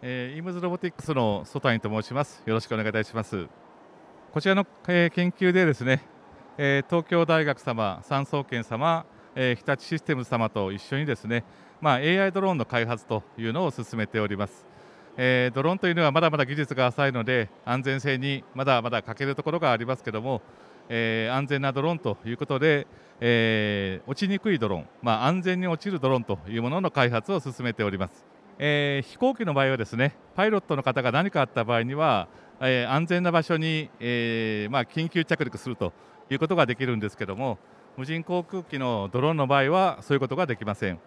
えー、イムズロボティックスの曽谷と申します。よろしくお願いいたします。こちらの、えー、研究でですね、えー、東京大学様、産総研様、えー、日立システム様と一緒にですね、まあ、AI ドローンの開発というのを進めております。えー、ドローンというのはまだまだ技術が浅いので安全性にまだまだ欠けるところがありますけども、えー、安全なドローンということで、えー、落ちにくいドローン、まあ、安全に落ちるドローンというものの開発を進めております。えー、飛行機の場合はですねパイロットの方が何かあった場合には、えー、安全な場所に、えー、まあ、緊急着陸するということができるんですけども無人航空機のドローンの場合はそういうことができません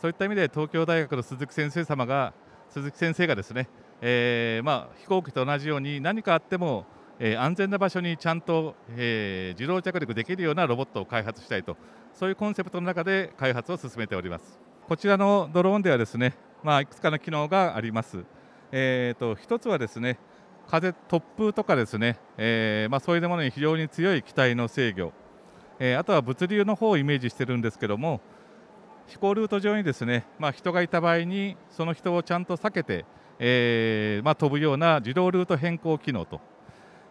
そういった意味で東京大学の鈴木先生様が鈴木先生がですね、えまあ、飛行機と同じように何かあっても、え安全な場所にちゃんと、え自動着陸できるようなロボットを開発したいとそういうコンセプトの中で開発を進めております。こちらのドローンではですね、まあ、いくつかの機能があります。えーと、1つはですね風、突風とかですね、えー、まあ、そういうものに非常に強い機体の制御、えー、あとは物流の方をイメージしてるんですけども飛行ルート上にですね、まあ、人がいた場合にその人をちゃんと避けて、えー、ま飛ぶような自動ルート変更機能と、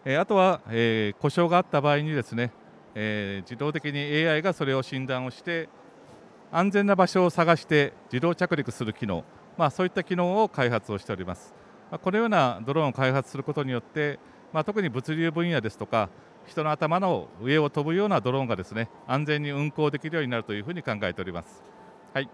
えあとは、え故障があった場合にですね、え自動的に AI がそれを診断をして安全な場所を探して自動着陸する機能、まあ、そういった機能を開発をしております。まあ、このようなドローンを開発することによって、まあ、特に物流分野ですとか、人の頭の上を飛ぶようなドローンがですね安全に運航できるようになるというふうに考えております。はい。